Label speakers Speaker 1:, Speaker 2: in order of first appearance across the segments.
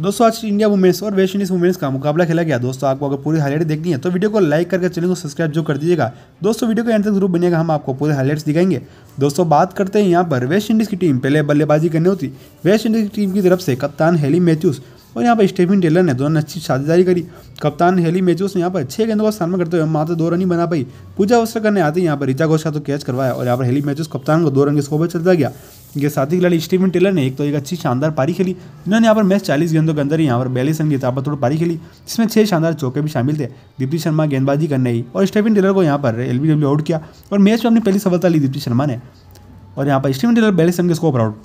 Speaker 1: दोस्तों आज India women's और वेस्ट इंडीज वुमेंस का मुकाबला खेला गया दोस्तों आपको अगर पूरी हाईलाइट देखनी है तो वीडियो को लाइक करके चैनल को सब्सक्राइब जो कर दीजिएगा दोस्तों वीडियो के एंड तक जरूर बनेगा हम आपको पूरे हाईलाइट्स दिखाएंगे दोस्तों बात करते हैं यहाँ पर वेस्ट इंडीज़ की टीम पहले बल्लेबाजी करनी होती वेस्ट इंडीज़ की टीम की तरफ से कप्तान हेली मैथ्यूस और यहाँ पर स्टेफिन टेलर ने दोनों ने अच्छी साझेदारी करी कप्तान हेली मैथ्यूस ने यहाँ पर छः गेंदों का सामना करते हुए मात्र दो रन ही बना पाई पूजा अवसर करने आते यहाँ पर रिचा घोष का तो कैच करवाया और यहाँ पर हेली मैथ्यूस कप्तान को दो रन के स्कोर पर चलता गया साथ साथी खिलाड़ी स्टीवन टेलर ने एक तो एक अच्छी शानदार पारी खेली जिन्होंने यहाँ पर मैच चालीस गेंदों के अंदर ही यहाँ पर बयालीस रन की थोड़ी पारी खेली जिसमें छह शानदार चौके भी शामिल थे दीप्ति शर्मा गेंदबाजी करने ही और स्टीवन टेलर को यहाँ पर एल आउट किया और मैच में अपनी पहली सफलता ली दीप्ति शर्मा ने और यहाँ पर स्टीवन टेलर बयालीस के स्कोर पर आउट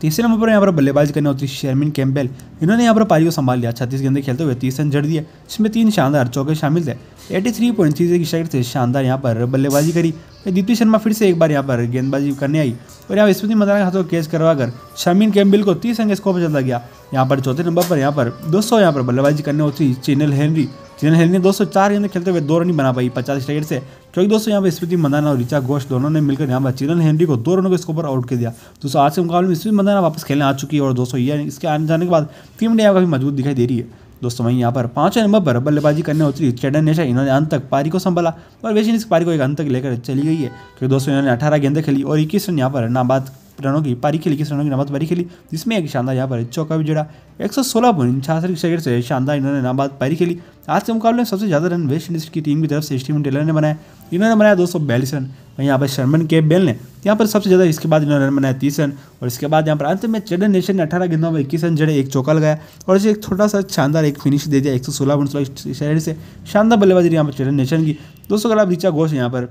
Speaker 1: तीसरे नंबर पर यहाँ पर बल्लेबाजी करने होती है शेरमिन कैम्बेल इन्होंने यहाँ पर पारी को संभाल लिया छत्तीस गेंदे खेलते हुए तीस रन जड़ दिए जिसमें तीन शानदार चौके शामिल थे एटी थ्री पॉइंट थ्री की स्ट्राइक से शानदार यहाँ पर बल्लेबाजी करी दीप्ति शर्मा फिर से एक बार यहाँ पर गेंदबाजी करने आई और यहाँ स्मृति मंदाना के हाथों कैच करवाकर कर शमीन कैम्बिल को तीस के स्कोर पर चला गया यहाँ पर चौथे नंबर पर यहाँ पर दोस्तों यहाँ पर बल्लेबाजी करने होती चेनल हेनरी चेनल हेनरी ने सौ चार गेंद खेलते हुए दो रन ही बना पाई पचास स्टेट से क्योंकि दोस्तों यहाँ पर स्मृति मंदाना और रिचा घोष दोनों ने मिलकर यहाँ पर चेनल हेनरी को दो रनों के स्कोर पर आउट कर दिया दोस्तों आज के मुकाबले में स्मृति मंदाना वापस खेलने आ चुकी है और दोस्तों ये इसके आने जाने के बाद टीम इंडिया काफी मजबूत दिखाई दे रही है दोस्तों वहीं यहाँ पर पांचवें नंबर पर बल्लेबाजी करने है चेडन नेशा इन्होंने अंत तक पारी को संभाला और वेस्ट इंडीज पारी को एक अंत तक लेकर चली गई है क्योंकि दोस्तों इन्होंने अठारह गेंदें खेली और इक्कीस रन यहाँ पर नाबाद रनों की पारी खेली किस रनों की नाबाद पारी खेली जिसमें एक शानदार यहाँ पर चौका भी जड़ा एक सौ सोलह पॉइंट छियासठ विकेट से शानदार इन्होंने नाबाद पारी खेली आज के मुकाबले में सबसे ज़्यादा रन वेस्ट इंडीज की टीम की तरफ से स्टीवन टेलर ने बनाया इन्होंने बनाया दो सौ बयालीस रन वहीं यहाँ पर शर्मन के बेल ने यहाँ पर सबसे ज़्यादा इसके बाद इन्होंने रन बनाया तीस रन और इसके बाद यहाँ पर अंत में चेडन नेशन ने अठारह गेंदों में इक्कीस रन जड़े एक चौका लगाया और इसे एक छोटा सा शानदार एक फिनिश दे दिया एक सौ सोलह पॉइंट सोलह से शानदार बल्लेबाजी यहाँ पर चेडन नेशन की दोस्तों अगर आप रिचा घोष यहाँ पर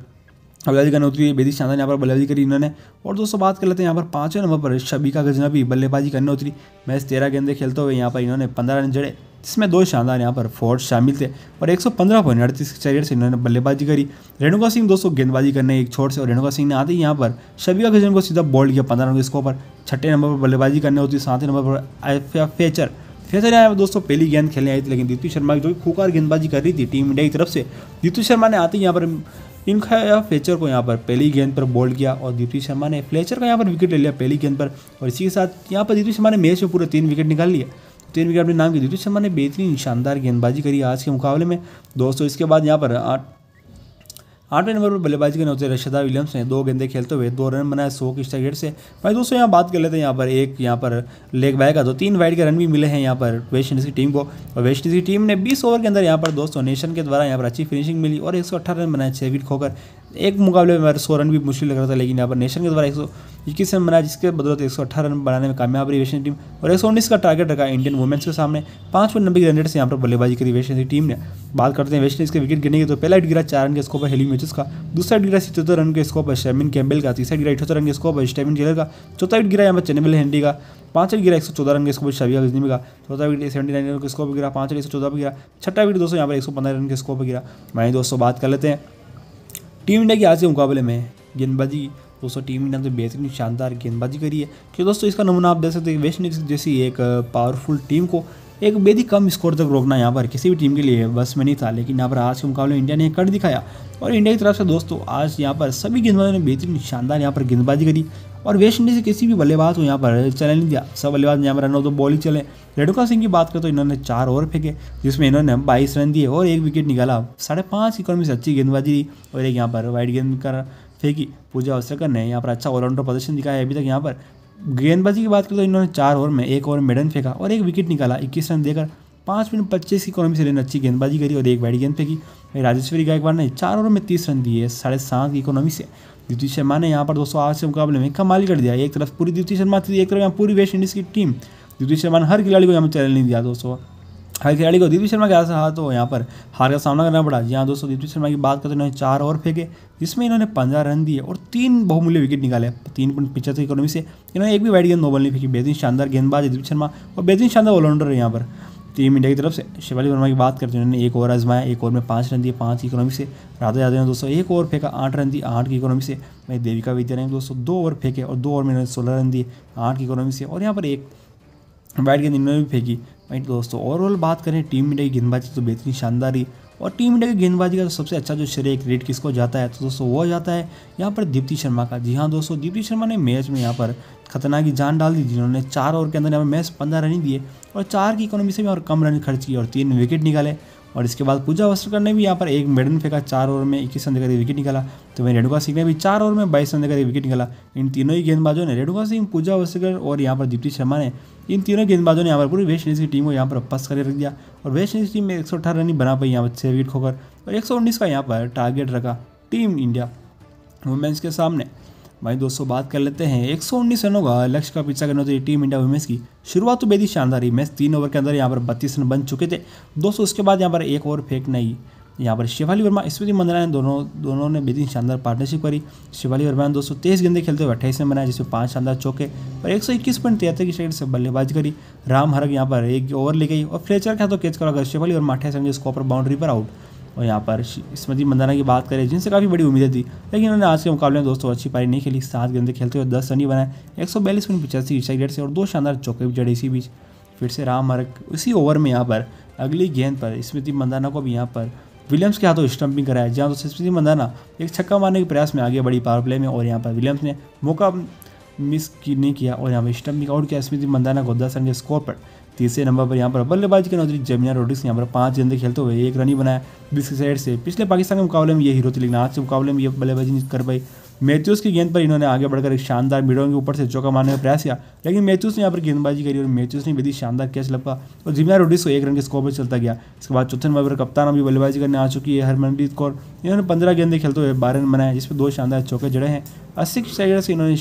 Speaker 1: अबलाजी गनौतरी बेदी शानदार यहाँ पर बल्लेबाजी करी इन्होंने और दोस्तों बात कर लेते हैं यहाँ पर पांचवें नंबर पर शबीका गजनबी बल्लेबाजी करने उतरी मैच तेरह गेंदे खेलते हुए यहाँ पर इन्होंने पंद्रह रन जड़े जिसमें दो शानदार यहाँ पर फोर्ट शामिल थे और 115 पॉइंट अड़तीस चैरियर से इन्होंने बल्लेबाजी करी रेणुका सिंह दोस्तों गेंदबाजी करने एक छोड़ से और रेणुका सिंह ने आते ही यहाँ पर शबिका गजन को सीधा बॉल किया पंद्रह रन के स्कोर पर छठे नंबर पर बल्लेबाजी करने होती सातवें नंबर पर फेचर फेचर यहाँ दोस्तों पहली गेंद खेलने आई थी लेकिन दीप्ति शर्मा जो खूकार गेंदबाजी कर रही थी टीम इंडिया की तरफ से दीप्ति शर्मा ने आते ही यहाँ पर इनका या फ्लेचर को यहाँ पर पहली गेंद पर बोल्ड किया और दीप्ति शर्मा ने फ्लेचर का यहाँ पर विकेट ले लिया पहली गेंद पर और इसी के साथ यहाँ पर दीप्ति शर्मा ने मैच में पूरे तीन विकेट निकाल लिया तीन विकेट अपने नाम की दीप्ति शर्मा ने बेहतरीन शानदार गेंदबाजी करी आज के मुकाबले में दोस्तों इसके बाद यहाँ पर आठवें नंबर पर बल्लेबाजी के नौजे रशदा विलियम्स ने दो गेंदे खेलते हुए दो रन बनाए सौ की स्टैगेट से भाई दोस्तों यहाँ बात कर लेते हैं यहाँ पर एक यहाँ पर लेग बैक का तो तीन वाइड के रन भी मिले हैं यहाँ पर वेस्ट इंडीज़ की टीम को और वेस्ट इंडीज़ की टीम ने बीस ओवर के अंदर यहाँ पर दोस्तों नेशन के द्वारा यहाँ पर अच्छी फिनिशिंग मिली और एक रन बनाए छः विकेट खोकर एक मुकाबले में सौ रन भी मुश्किल लग रहा था लेकिन यहाँ पर नेशन के द्वारा एक सौ इक्कीस रन बनाया जिसके बदौलत एक सौ अठारह रन बनाने में कामयाब रही वेस्टइंडीज टीम और एक सौ उन्नीस का टारगेट रखा इंडियन वुमेंस के सामने पाँच पॉइंट नब्बे रन रेट से यहाँ पर बल्लेबाजी करी वेस्टइंडीज टीम ने बात करते हैं वेस्टइंडीज के विकेट गिरने की तो पहला हट गिरा चार रन के स्कोर है हेली मैचेस का दूसरा हिट गिरा सितर रन के स्कोर है शर्मिन कैम्बल का तीसरा गिरा अठहत्तर रन के स्कोर है स्टेमिन जेलर का चौथा हट गिरा यहाँ पर चेनेबल हेंडी का पाँच विकेट गिरा एक सौ चौदह रन के स्कोर शबिया गजनी का चौथा विकेट सेवेंटी नाइन रन के स्कोर गिरा पाँच विकेट एक सौ चौदह पर गिरा छठा विकेट दोस्तों यहाँ पर एक सौ पंद्रह रन के स्कोर गिरा वहीं दोस्तों बात कर लेते हैं टीम इंडिया के आज के मुकाबले में गेंदबाजी दोस्तों टीम इंडिया ने तो बेहतरीन शानदार गेंदबाजी करी है कि दोस्तों इसका नमूना आप देख सकते हैं वेस्ट इंडीज जैसी एक पावरफुल टीम को एक बेदी कम स्कोर तक रोकना यहाँ पर किसी भी टीम के लिए बस में नहीं था लेकिन यहाँ पर आज के मुकाबले इंडिया ने कट दिखाया और इंडिया की तरफ से दोस्तों आज यहाँ पर सभी गेंदबाजों ने बेहतरीन शानदार यहाँ पर गेंदबाजी करी और वेस्ट इंडीज़ किसी भी बल्लेबाज को यहाँ पर चले नहीं दिया सब बल्लेबाज यहाँ पर रन हो तो बॉल ही चले रेडुका सिंह की बात करें तो इन्होंने चार ओवर फेंके जिसमें इन्होंने बाईस रन दिए और एक विकेट निकाला साढ़े पाँच में से अच्छी गेंदबाजी दी और एक यहाँ पर वाइड गेंद कर फेंकी पूजा अवसरकर ने यहाँ पर अच्छा ऑलराउंडर प्रदर्शन दिखाया अभी तक यहाँ पर गेंदबाजी की बात करें तो इन्होंने चार ओवर में एक ओवर मेडन फेंका और एक विकेट निकाला इक्कीस रन देकर पाँच मिनट पच्चीस की इकोनॉमी से लेने अच्छी गेंदबाजी करी और एक बैट गेंद फेंकी राजेश्वरी गायकवाड़ ने चार ओवर में तीस रन दिए साढ़े सात की इकोनॉमी से द्युति शर्मा ने यहाँ पर दोस्तों आज के मुकाबले में कमाल कर दिया एक तरफ पूरी द्युति शर्मा थी एक तरफ यहाँ पूरी वेस्ट इंडीज़ की टीम द्युति शर्मा ने हर खिलाड़ी को यहाँ पर चैलेंज नहीं दिया दोस्तों हर खिलाड़ी को दीप्ति शर्मा के हाथ हाथ तो यहाँ पर हार का सामना करना पड़ा जी हाँ दोस्तों दीप्ति शर्मा की बात करते तो हैं चार ओवर फेंके जिसमें इन्होंने पंद्रह रन दिए और तीन बहुमूल्य विकेट निकाले तीन पॉइंट पिचहत्तर इकोनॉमी से इन्होंने एक भी वाइड गेंद नोबल नहीं फेंकी बेहतरीन शानदार गेंदबाज है शर्मा और बेहतरीन शानदार ऑलराउंडर है यहाँ पर टीम इंडिया की तरफ से शिवाली वर्मा की बात करते हैं उन्होंने एक ओवर आजमाया एक ओवर में पाँच रन दिए पाँच की इकोनॉमी से राधा यादव ने दोस्तों एक ओवर फेंका आठ रन दिए आठ की इकोनॉमी से मैं देविका विद्या ने दोस्तों दो ओवर फेंके और दो ओवर में इन्होंने सोलह रन दिए आठ की इकोनॉमी से और यहाँ पर एक वाइड गेंद इन्होंने भी फेंकी वहीं दोस्तों ओवरऑल बात करें टीम इंडिया की गेंदबाजी तो बेहतरीन शानदार ही और टीम इंडिया की गेंदबाजी का तो सबसे अच्छा जो श्रेय क्रेडिट किसको जाता है तो दोस्तों वो जाता है यहाँ पर दीप्ति शर्मा का जी हाँ दोस्तों दीप्ति शर्मा ने मैच में यहाँ पर खतरनाक की जान डाल दी जिन्होंने चार ओवर के अंदर यहाँ पर मैच पंद्रह रन दिए और चार की इकोनॉमी से भी और कम रन खर्च किए और तीन विकेट निकाले और इसके बाद पूजा वस्त्रकर ने भी यहाँ पर एक मेडन फेंका चार ओवर में इक्कीस रन देकर विकेट निकाला तो वहीं रेणुका सिंह ने भी चार ओवर में बाईस रन देकर विकेट निकाला इन तीनों ही गेंदबाजों ने रेणुका सिंह पूजा वस्त्रकर और यहाँ पर दीप्ति शर्मा ने इन तीनों गेंदबाजों ने यहाँ पर पूरी वेस्ट इंडीज़ की टीम को यहाँ पर अपस करके रख दिया और वेस्ट इंडीज़ टीम में एक सौ अठारह रन ही बना पाई यहाँ पर छः विकेट खोकर और एक सौ उन्नीस का यहाँ पर टारगेट रखा टीम इंडिया वुमेंस के सामने भाई दोस्तों बात कर लेते हैं एक सौ उन्नीस रनों का लक्ष्य का पीछा करना चाहिए टीम इंडिया वुमेंस की शुरुआत तो बेदी शानदार ही मैच तीन ओवर के अंदर यहाँ पर बत्तीस रन बन चुके थे दोस्तों उसके बाद यहाँ पर एक ओवर फेंकना ही यहाँ पर शिवाली वर्मा स्मृति मंदना ने दोनों दोनों ने बेहतरीन शानदार पार्टनरशिप करी शिवाली वर्मा ने दो गेंदे खेलते हुए अट्ठाईस रन बनाए जिसमें पाँच शानदार चौके और एक सौ इक्कीस पॉइंट तिहत्तर की स्टेट से बल्लेबाजी करी राम हरक यहाँ पर एक ओवर ले गई और फ्लेचर का तो कैच करा अगर शिवाली वर्मा अट्ठाईस रन के स्कोर पर बाउंड्री पर आउट और यहाँ पर स्मृति मंदाना की बात करें जिनसे काफ़ी बड़ी उम्मीदें थी लेकिन उन्होंने आज के मुकाबले में दोस्तों अच्छी पारी नहीं खेली सात गेंदे खेलते हुए दस रन ही बनाए एक सौ बयालीस पॉइंट पचासी ईशा गेट से और दो शानदार चौके भी जड़े इसी बीच फिर से राम हरक उसी ओवर में यहाँ पर अगली गेंद पर स्मृति मंदाना को भी यहाँ पर विलियम्स के हाथों स्टंपिंग कराया जहाँ तो सिस्पी मंदाना एक छक्का मारने के प्रयास में आगे बड़ी पावर प्ले में और यहाँ पर विलियम्स ने मौका मिस की नहीं किया और यहाँ पर स्टंपिंग आउट किया स्मृति मंदाना को दस रन के स्कोर पर तीसरे नंबर पर यहाँ पर बल्लेबाजी के नौजरी जमीना रोड्रिक्स यहाँ पर पांच गेंदे खेलते हुए एक रन ही बनाया बीस साइड से पिछले पाकिस्तान के मुकाबले में ये हीरो थी लेकिन आज के मुकाबले में ये बल्लेबाजी नहीं कर पाई मैथ्यूज़ की गेंद पर इन्होंने आगे बढ़कर एक शानदार मिडों के ऊपर से चौका मारने का प्रयास किया लेकिन मैथ्यूज़ ने यहाँ पर गेंदबाजी करी और मैथ्यूज़ ने विधि शानदार कैच लपका और जिमिया रोडिस को एक रन के स्कोर पर चलता गया इसके बाद चौथे नंबर पर कप्तान अभी बल्लेबाजी करने आ चुकी है हरमनप्रीत कौर इन्होंने पंद्रह गेंदे खेलते हुए बारह रन बनाए जिसमें दो शानदार चौके जड़े हैं अस्सी से इन्होंने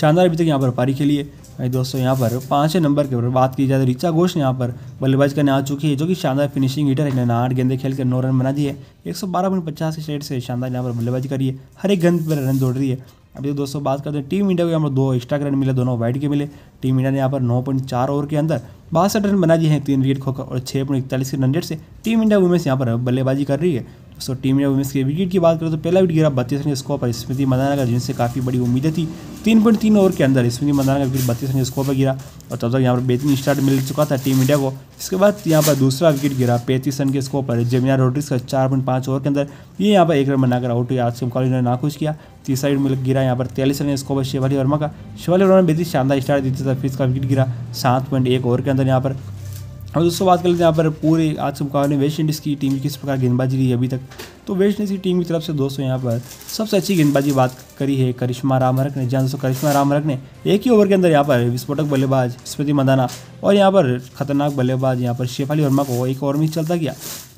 Speaker 1: शानदार अभी तक यहाँ पर पारी खेली है भाई दोस्तों यहाँ पर पाँचवें नंबर के ऊपर बात की जाए तो रिचा घोष यहाँ पर बल्लेबाज करने आ चुकी है जो कि शानदार फिनिशिंग हीटर है आठ गेंदे खेल कर नौ रन बना दिए एक सौ बारह पॉइंट पचास की शेड से शानदार यहाँ पर बल्लेबाजी करी है हर एक गेंद पर रन दौड़ रही है अभी दोस्तों बात करते हैं टीम इंडिया को यहाँ पर दो एक्स्ट्रा रन मिले दोनों वाइड के मिले टीम इंडिया ने यहाँ पर नौ पॉइंट चार ओवर के अंदर बासठ रन बना दिए हैं तीन विकेट खोकर और छः पॉइंट इकतालीस के रन रेट से टीम इंडिया वुमेंस यहाँ पर बल्लेबाजी कर रही है सो टीम इंडिया वुमेंस के विकेट की बात करें तो पहला विकेट गिरा बत्तीस रन के स्कोर पर स्मृति मंदाना का जिनसे काफ़ी बड़ी उम्मीदें थी तीन पॉइंट तीन ओवर के अंदर स्मृति मंदाना का विकेट बत्तीस रन के स्कोर पर गिरा और तब तक यहाँ पर बेहतरीन स्टार्ट मिल चुका था टीम इंडिया को इसके बाद यहाँ पर दूसरा विकेट गिरा पैंतीस रन के स्कोर पर जेमिना रोड्रिक्स का चार पॉइंट पाँच ओवर के अंदर ये यहाँ पर एक रन बनाकर आउट हुई आसिम कॉलेज ने नाखुश किया तीसरा विकेट मिल गिरा यहाँ पर तेलीस रन स्कोर पर शिवाली वर्मा का शिवाली वर्मा ने बेहतरीन शानदार स्टार्ट दी थी फिर इसका विकेट गिरा सात पॉइंट एक ओवर के अंदर यहाँ पर और दोस्तों बात कर लेते हैं यहाँ पर पूरे आज सब मुकाबले वेस्ट इंडीज़ की टीम किस प्रकार गेंदबाजी रही है अभी तक तो वेस्ट इंडीज़ की टीम की तरफ से दोस्तों यहाँ पर सबसे अच्छी गेंदबाजी बात करी है करिश्मा रामहरक ने जहाँ दोस्तों करिश्मा रामहरक ने एक ही ओवर के अंदर यहाँ पर विस्फोटक बल्लेबाज स्मृति मदाना और यहाँ पर खतरनाक बल्लेबाज यहाँ पर शेफाली वर्मा को एक ओवर में चलता गया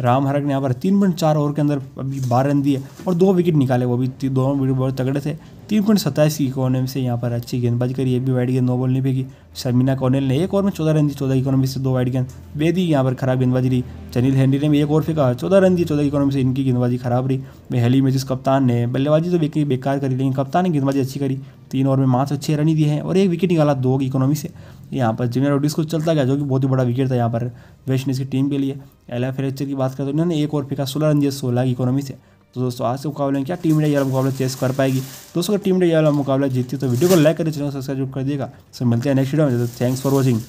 Speaker 1: रामहरक ने यहाँ पर तीन पॉइंट चार ओवर के अंदर अभी बारह रन दिए और दो विकेट निकाले वो भी दोनों विकेट बहुत तगड़े थे तीन पॉइंट सत्ताईस की इकोनॉमी से यहाँ पर अच्छी गेंदबाजी करी ये भी वाइड गेंद नो बॉल नहीं फेंकी शर्मिना कॉर्नेल ने एक और में चौदह रन दी चौदह इकोनॉमी से दो वाइड गेंद बेदी यहाँ पर खराब गेंदबाजी रही चनील हेनरी ने भी एक और फेंका चौदह रन दिए चौदह इकोनॉमी से इनकी गेंदबाजी खराब रही वेहली मेजिस कप्तान ने बल्लेबाजी तो विकेट बेकार करी लेकिन कप्तान ने गेंदबाजी अच्छी करी तीन ओवर में मात्र अच्छे रन ही दिए हैं और एक विकेट निकाला दो इकोनॉमी से यहाँ पर जिमिया रोडिस को चलता गया जो कि बहुत ही बड़ा विकेट था यहाँ पर वेस्ट इंडीज़ की टीम के लिए एला फ्रेचर की बात करें तो इन्होंने एक ओवर फेंका सोलह रन दिए सोलह की इकोनॉमी से तो दोस्तों आज के मुकाबले में क्या टीम इंडिया वाला मुकाबला चेस कर पाएगी दोस्तों अगर टीम इंडिया वाला मुकाबला जीतती तो वीडियो को लाइक करिए चैनल सब्सक्राइब कर दिएगा सो मिलते हैं नेक्स्ट वीडियो में थैंक्स फॉर वॉचिंग